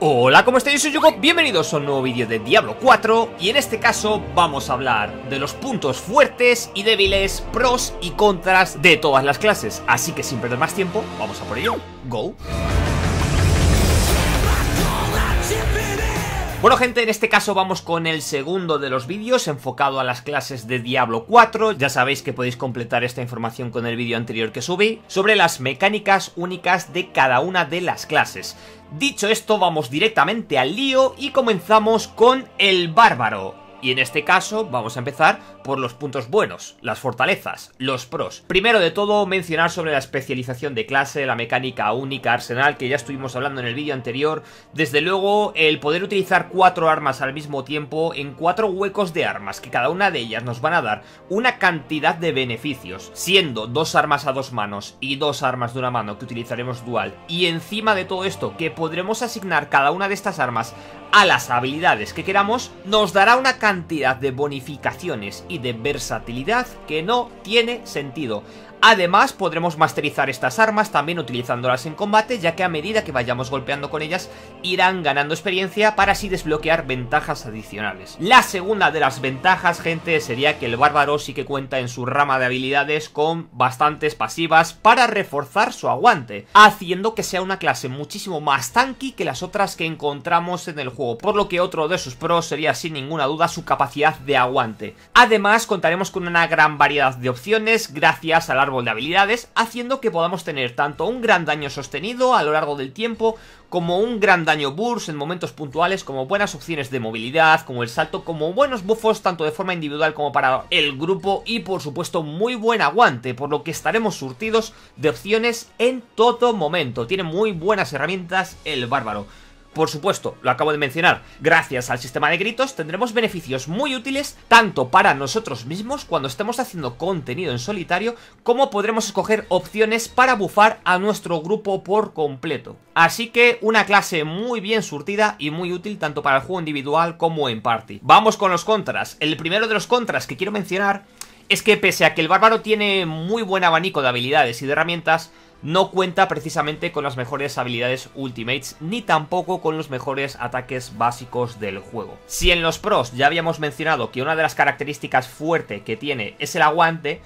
Hola, ¿cómo estáis? Soy Yugo, bienvenidos a un nuevo vídeo de Diablo 4 y en este caso vamos a hablar de los puntos fuertes y débiles, pros y contras de todas las clases. Así que sin perder más tiempo, vamos a por ello. ¡Go! Bueno gente, en este caso vamos con el segundo de los vídeos enfocado a las clases de Diablo 4. Ya sabéis que podéis completar esta información con el vídeo anterior que subí sobre las mecánicas únicas de cada una de las clases. Dicho esto, vamos directamente al lío y comenzamos con el bárbaro. Y en este caso vamos a empezar por los puntos buenos, las fortalezas, los pros. Primero de todo, mencionar sobre la especialización de clase, la mecánica única arsenal que ya estuvimos hablando en el vídeo anterior. Desde luego, el poder utilizar cuatro armas al mismo tiempo en cuatro huecos de armas, que cada una de ellas nos van a dar una cantidad de beneficios, siendo dos armas a dos manos y dos armas de una mano que utilizaremos dual. Y encima de todo esto, que podremos asignar cada una de estas armas a las habilidades que queramos, nos dará una cantidad de bonificaciones y de versatilidad que no tiene sentido. Además podremos masterizar estas armas también utilizándolas en combate ya que a medida que vayamos golpeando con ellas irán ganando experiencia para así desbloquear ventajas adicionales. La segunda de las ventajas gente sería que el bárbaro sí que cuenta en su rama de habilidades con bastantes pasivas para reforzar su aguante, haciendo que sea una clase muchísimo más tanky que las otras que encontramos en el juego, por lo que otro de sus pros sería sin ninguna duda su capacidad de aguante. Además contaremos con una gran variedad de opciones gracias a la árbol de habilidades, haciendo que podamos tener tanto un gran daño sostenido a lo largo del tiempo, como un gran daño burst en momentos puntuales, como buenas opciones de movilidad, como el salto, como buenos buffos tanto de forma individual como para el grupo y por supuesto muy buen aguante, por lo que estaremos surtidos de opciones en todo momento. Tiene muy buenas herramientas el bárbaro. Por supuesto, lo acabo de mencionar, gracias al sistema de gritos tendremos beneficios muy útiles tanto para nosotros mismos cuando estemos haciendo contenido en solitario como podremos escoger opciones para bufar a nuestro grupo por completo. Así que una clase muy bien surtida y muy útil tanto para el juego individual como en party. Vamos con los contras. El primero de los contras que quiero mencionar es que pese a que el bárbaro tiene muy buen abanico de habilidades y de herramientas, no cuenta precisamente con las mejores habilidades ultimates ni tampoco con los mejores ataques básicos del juego. Si en los pros ya habíamos mencionado que una de las características fuerte que tiene es el aguante,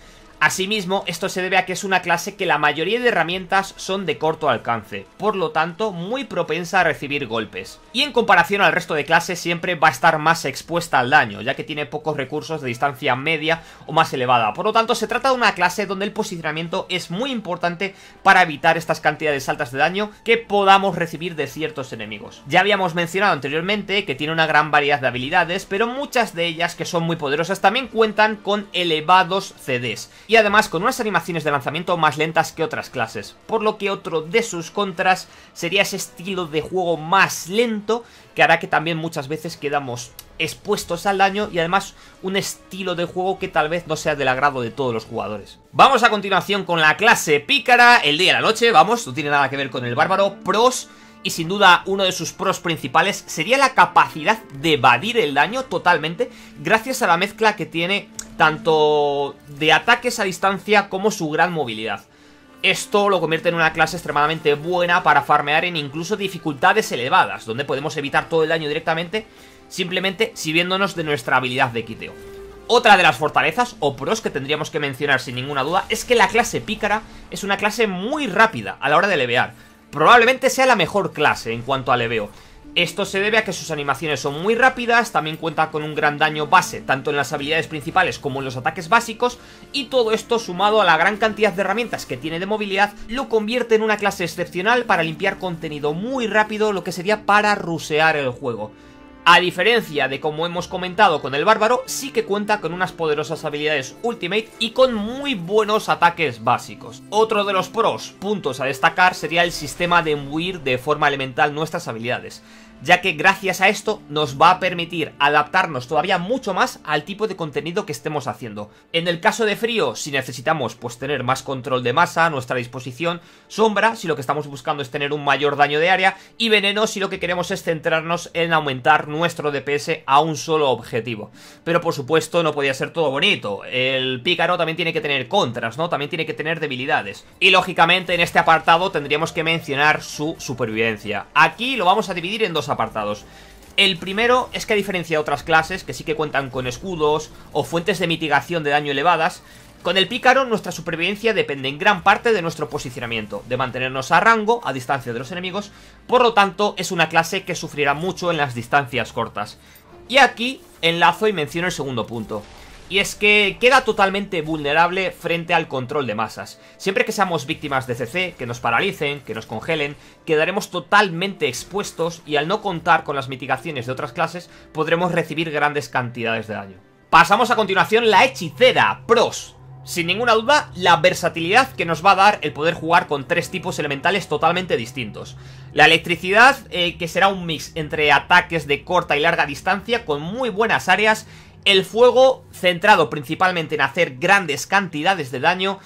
Asimismo, esto se debe a que es una clase que la mayoría de herramientas son de corto alcance, por lo tanto muy propensa a recibir golpes, y en comparación al resto de clases siempre va a estar más expuesta al daño, ya que tiene pocos recursos de distancia media o más elevada, por lo tanto se trata de una clase donde el posicionamiento es muy importante para evitar estas cantidades altas de daño que podamos recibir de ciertos enemigos. Ya habíamos mencionado anteriormente que tiene una gran variedad de habilidades, pero muchas de ellas que son muy poderosas también cuentan con elevados CDs, y además con unas animaciones de lanzamiento más lentas que otras clases, por lo que otro de sus contras sería ese estilo de juego más lento que hará que también muchas veces quedamos expuestos al daño y además un estilo de juego que tal vez no sea del agrado de todos los jugadores. Vamos a continuación con la clase pícara, el día y la noche, vamos, no tiene nada que ver con el bárbaro, pros y sin duda uno de sus pros principales sería la capacidad de evadir el daño totalmente gracias a la mezcla que tiene tanto de ataques a distancia como su gran movilidad. Esto lo convierte en una clase extremadamente buena para farmear en incluso dificultades elevadas, donde podemos evitar todo el daño directamente simplemente sirviéndonos de nuestra habilidad de quiteo. Otra de las fortalezas o pros que tendríamos que mencionar sin ninguna duda es que la clase pícara es una clase muy rápida a la hora de levear, probablemente sea la mejor clase en cuanto a leveo. Esto se debe a que sus animaciones son muy rápidas, también cuenta con un gran daño base, tanto en las habilidades principales como en los ataques básicos, y todo esto sumado a la gran cantidad de herramientas que tiene de movilidad, lo convierte en una clase excepcional para limpiar contenido muy rápido, lo que sería para rusear el juego. A diferencia de como hemos comentado con el bárbaro, sí que cuenta con unas poderosas habilidades ultimate y con muy buenos ataques básicos. Otro de los pros, puntos a destacar, sería el sistema de huir de forma elemental nuestras habilidades ya que gracias a esto nos va a permitir adaptarnos todavía mucho más al tipo de contenido que estemos haciendo. En el caso de frío, si necesitamos pues tener más control de masa a nuestra disposición, sombra si lo que estamos buscando es tener un mayor daño de área y veneno si lo que queremos es centrarnos en aumentar nuestro DPS a un solo objetivo. Pero por supuesto no podía ser todo bonito. El pícaro también tiene que tener contras, ¿no? También tiene que tener debilidades. Y lógicamente en este apartado tendríamos que mencionar su supervivencia. Aquí lo vamos a dividir en dos apartados. El primero es que a diferencia de otras clases que sí que cuentan con escudos o fuentes de mitigación de daño elevadas, con el pícaro nuestra supervivencia depende en gran parte de nuestro posicionamiento, de mantenernos a rango, a distancia de los enemigos, por lo tanto es una clase que sufrirá mucho en las distancias cortas. Y aquí enlazo y menciono el segundo punto. Y es que queda totalmente vulnerable frente al control de masas. Siempre que seamos víctimas de CC, que nos paralicen, que nos congelen, quedaremos totalmente expuestos y al no contar con las mitigaciones de otras clases, podremos recibir grandes cantidades de daño. Pasamos a continuación la hechicera, pros sin ninguna duda, la versatilidad que nos va a dar el poder jugar con tres tipos elementales totalmente distintos. La electricidad, eh, que será un mix entre ataques de corta y larga distancia con muy buenas áreas. El fuego, centrado principalmente en hacer grandes cantidades de daño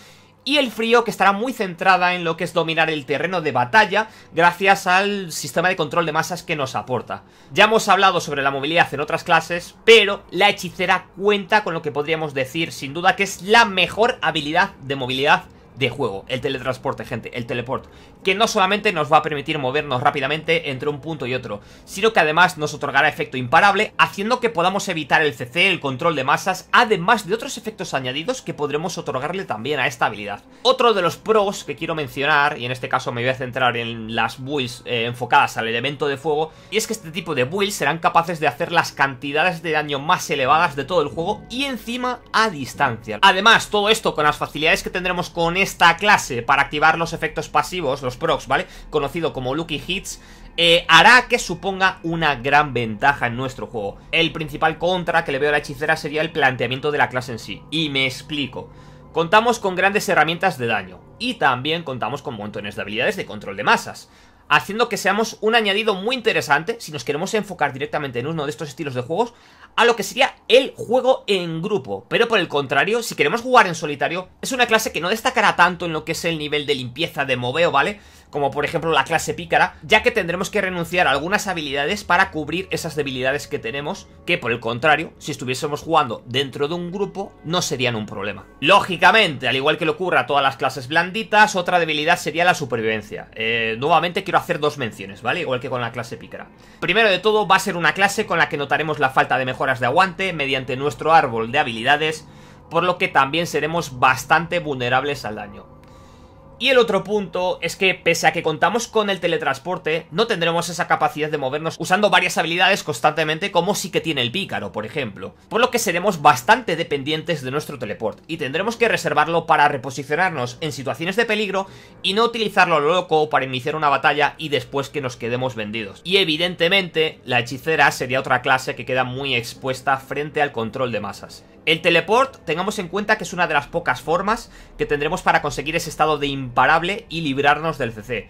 y el frío que estará muy centrada en lo que es dominar el terreno de batalla gracias al sistema de control de masas que nos aporta. Ya hemos hablado sobre la movilidad en otras clases, pero la hechicera cuenta con lo que podríamos decir sin duda que es la mejor habilidad de movilidad de juego, el teletransporte, gente, el teleport, que no solamente nos va a permitir movernos rápidamente entre un punto y otro, sino que además nos otorgará efecto imparable, haciendo que podamos evitar el CC, el control de masas, además de otros efectos añadidos que podremos otorgarle también a esta habilidad. Otro de los pros que quiero mencionar, y en este caso me voy a centrar en las builds eh, enfocadas al elemento de fuego, y es que este tipo de builds serán capaces de hacer las cantidades de daño más elevadas de todo el juego y encima a distancia. Además, todo esto con las facilidades que tendremos con esta clase para activar los efectos pasivos, los procs, ¿vale? Conocido como Lucky Hits, eh, hará que suponga una gran ventaja en nuestro juego. El principal contra que le veo a la hechicera sería el planteamiento de la clase en sí. Y me explico. Contamos con grandes herramientas de daño y también contamos con montones de habilidades de control de masas haciendo que seamos un añadido muy interesante, si nos queremos enfocar directamente en uno de estos estilos de juegos, a lo que sería el juego en grupo. Pero por el contrario, si queremos jugar en solitario, es una clase que no destacará tanto en lo que es el nivel de limpieza de moveo, ¿vale? como por ejemplo la clase pícara, ya que tendremos que renunciar a algunas habilidades para cubrir esas debilidades que tenemos, que por el contrario, si estuviésemos jugando dentro de un grupo, no serían un problema. Lógicamente, al igual que le ocurra a todas las clases blanditas, otra debilidad sería la supervivencia. Eh, nuevamente quiero hacer dos menciones, ¿vale? Igual que con la clase pícara. Primero de todo, va a ser una clase con la que notaremos la falta de mejoras de aguante mediante nuestro árbol de habilidades, por lo que también seremos bastante vulnerables al daño. Y el otro punto es que, pese a que contamos con el teletransporte, no tendremos esa capacidad de movernos usando varias habilidades constantemente como sí que tiene el pícaro, por ejemplo. Por lo que seremos bastante dependientes de nuestro teleport, y tendremos que reservarlo para reposicionarnos en situaciones de peligro y no utilizarlo loco para iniciar una batalla y después que nos quedemos vendidos. Y evidentemente, la hechicera sería otra clase que queda muy expuesta frente al control de masas. El teleport, tengamos en cuenta que es una de las pocas formas que tendremos para conseguir ese estado de imparable y librarnos del CC.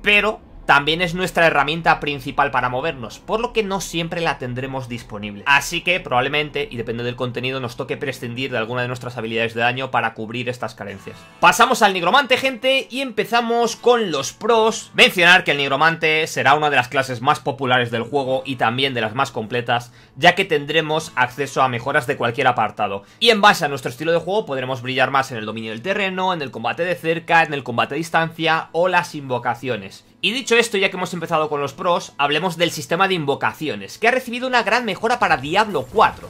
Pero también es nuestra herramienta principal para movernos, por lo que no siempre la tendremos disponible. Así que probablemente, y depende del contenido, nos toque prescindir de alguna de nuestras habilidades de daño para cubrir estas carencias. Pasamos al nigromante, gente, y empezamos con los pros. Mencionar que el nigromante será una de las clases más populares del juego y también de las más completas, ya que tendremos acceso a mejoras de cualquier apartado. Y en base a nuestro estilo de juego podremos brillar más en el dominio del terreno, en el combate de cerca, en el combate a distancia o las invocaciones. Y dicho esto, ya que hemos empezado con los pros, hablemos del sistema de invocaciones, que ha recibido una gran mejora para Diablo 4.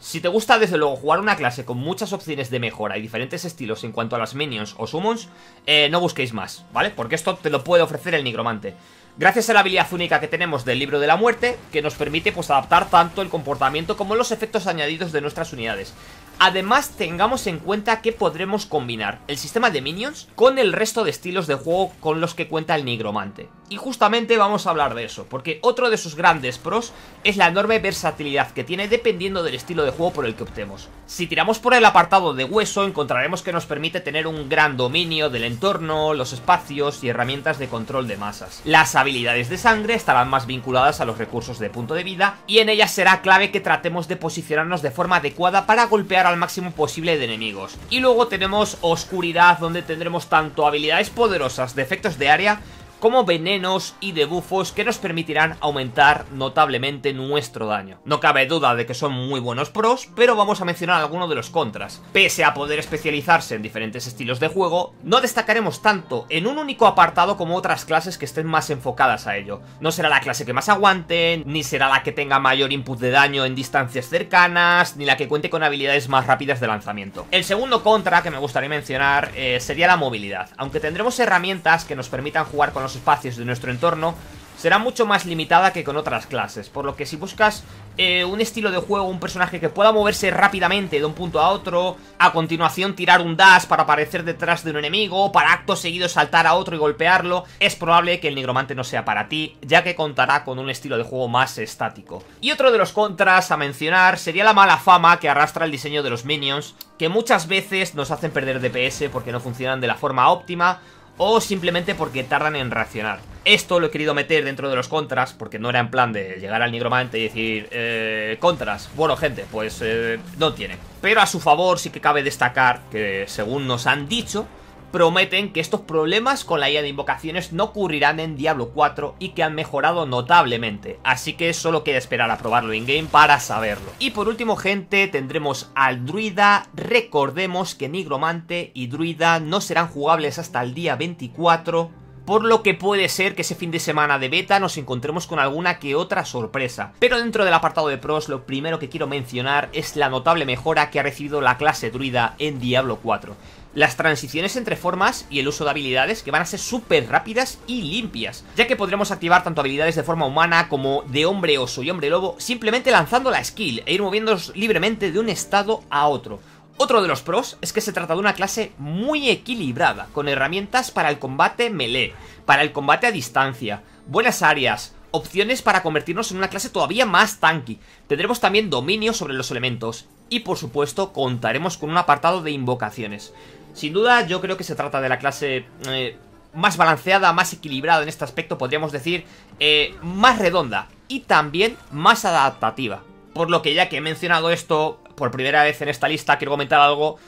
Si te gusta desde luego jugar una clase con muchas opciones de mejora y diferentes estilos en cuanto a las minions o summons, eh, no busquéis más, ¿vale? Porque esto te lo puede ofrecer el nigromante. Gracias a la habilidad única que tenemos del libro de la muerte, que nos permite pues adaptar tanto el comportamiento como los efectos añadidos de nuestras unidades. Además tengamos en cuenta que podremos combinar el sistema de minions con el resto de estilos de juego con los que cuenta el nigromante. Y justamente vamos a hablar de eso, porque otro de sus grandes pros es la enorme versatilidad que tiene dependiendo del estilo de juego por el que optemos. Si tiramos por el apartado de hueso, encontraremos que nos permite tener un gran dominio del entorno, los espacios y herramientas de control de masas. Las habilidades de sangre estarán más vinculadas a los recursos de punto de vida, y en ellas será clave que tratemos de posicionarnos de forma adecuada para golpear al máximo posible de enemigos. Y luego tenemos oscuridad, donde tendremos tanto habilidades poderosas de efectos de área, como venenos y debufos que nos permitirán aumentar notablemente nuestro daño. No cabe duda de que son muy buenos pros, pero vamos a mencionar algunos de los contras. Pese a poder especializarse en diferentes estilos de juego, no destacaremos tanto en un único apartado como otras clases que estén más enfocadas a ello. No será la clase que más aguante, ni será la que tenga mayor input de daño en distancias cercanas, ni la que cuente con habilidades más rápidas de lanzamiento. El segundo contra que me gustaría mencionar eh, sería la movilidad, aunque tendremos herramientas que nos permitan jugar con los espacios de nuestro entorno, será mucho más limitada que con otras clases, por lo que si buscas eh, un estilo de juego, un personaje que pueda moverse rápidamente de un punto a otro, a continuación tirar un dash para aparecer detrás de un enemigo, para acto seguido saltar a otro y golpearlo, es probable que el nigromante no sea para ti, ya que contará con un estilo de juego más estático. Y otro de los contras a mencionar sería la mala fama que arrastra el diseño de los minions, que muchas veces nos hacen perder DPS porque no funcionan de la forma óptima, o simplemente porque tardan en reaccionar. Esto lo he querido meter dentro de los contras, porque no era en plan de llegar al nigromante y decir, eh, contras, bueno gente, pues eh, no tiene. Pero a su favor sí que cabe destacar que según nos han dicho, prometen que estos problemas con la IA de invocaciones no ocurrirán en Diablo 4 y que han mejorado notablemente, así que solo queda esperar a probarlo in-game para saberlo. Y por último gente, tendremos al druida, recordemos que nigromante y druida no serán jugables hasta el día 24, por lo que puede ser que ese fin de semana de beta nos encontremos con alguna que otra sorpresa. Pero dentro del apartado de pros, lo primero que quiero mencionar es la notable mejora que ha recibido la clase druida en Diablo 4 las transiciones entre formas y el uso de habilidades que van a ser súper rápidas y limpias, ya que podremos activar tanto habilidades de forma humana como de hombre oso y hombre lobo simplemente lanzando la skill e ir moviéndonos libremente de un estado a otro. Otro de los pros es que se trata de una clase muy equilibrada, con herramientas para el combate melee, para el combate a distancia, buenas áreas, opciones para convertirnos en una clase todavía más tanky. Tendremos también dominio sobre los elementos y por supuesto contaremos con un apartado de invocaciones. Sin duda, yo creo que se trata de la clase eh, más balanceada, más equilibrada en este aspecto, podríamos decir, eh, más redonda y también más adaptativa. Por lo que ya que he mencionado esto por primera vez en esta lista, quiero comentar algo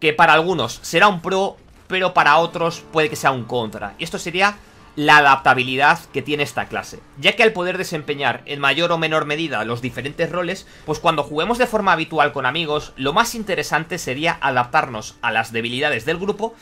que para algunos será un pro, pero para otros puede que sea un contra. Y esto sería la adaptabilidad que tiene esta clase, ya que al poder desempeñar en mayor o menor medida los diferentes roles, pues cuando juguemos de forma habitual con amigos, lo más interesante sería adaptarnos a las debilidades del grupo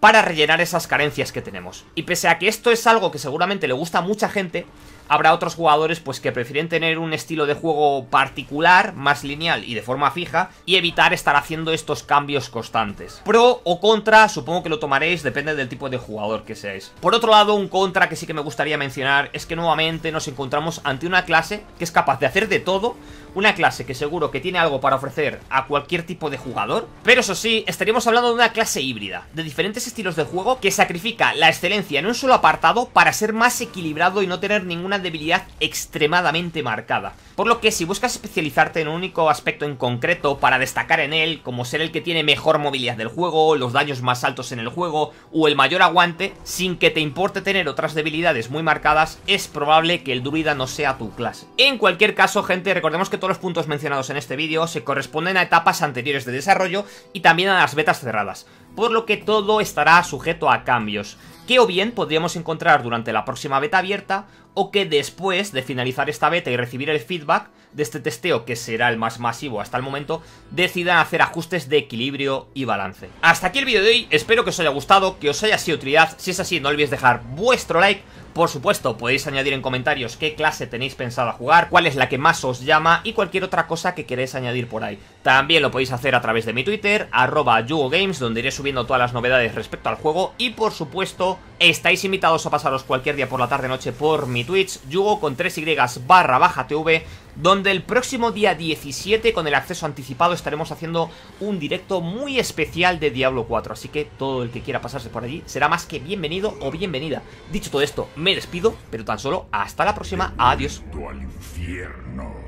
para rellenar esas carencias que tenemos. Y pese a que esto es algo que seguramente le gusta a mucha gente, habrá otros jugadores pues que prefieren tener un estilo de juego particular, más lineal y de forma fija y evitar estar haciendo estos cambios constantes. Pro o contra, supongo que lo tomaréis, depende del tipo de jugador que seáis. Por otro lado, un contra que sí que me gustaría mencionar es que nuevamente nos encontramos ante una clase que es capaz de hacer de todo, una clase que seguro que tiene algo para ofrecer a cualquier tipo de jugador, pero eso sí, estaríamos hablando de una clase híbrida, de diferentes estilos de juego que sacrifica la excelencia en un solo apartado para ser más equilibrado y no tener ninguna debilidad extremadamente marcada. Por lo que si buscas especializarte en un único aspecto en concreto para destacar en él, como ser el que tiene mejor movilidad del juego, los daños más altos en el juego o el mayor aguante, sin que te importe tener otras debilidades muy marcadas, es probable que el druida no sea tu clase. En cualquier caso, gente, recordemos que todos los puntos mencionados en este vídeo se corresponden a etapas anteriores de desarrollo y también a las betas cerradas, por lo que todo estará sujeto a cambios, que o bien podríamos encontrar durante la próxima beta abierta, o que después de finalizar esta beta y recibir el feedback de este testeo, que será el más masivo hasta el momento, decidan hacer ajustes de equilibrio y balance. Hasta aquí el vídeo de hoy, espero que os haya gustado, que os haya sido utilidad, si es así no olvidéis dejar vuestro like, por supuesto, podéis añadir en comentarios qué clase tenéis pensado jugar, cuál es la que más os llama y cualquier otra cosa que queréis añadir por ahí. También lo podéis hacer a través de mi Twitter, arroba donde iré subiendo todas las novedades respecto al juego y, por supuesto, Estáis invitados a pasaros cualquier día por la tarde-noche por mi Twitch, yugo con 3y barra baja tv, donde el próximo día 17 con el acceso anticipado estaremos haciendo un directo muy especial de Diablo 4, así que todo el que quiera pasarse por allí será más que bienvenido o bienvenida. Dicho todo esto, me despido, pero tan solo hasta la próxima, adiós. Al infierno.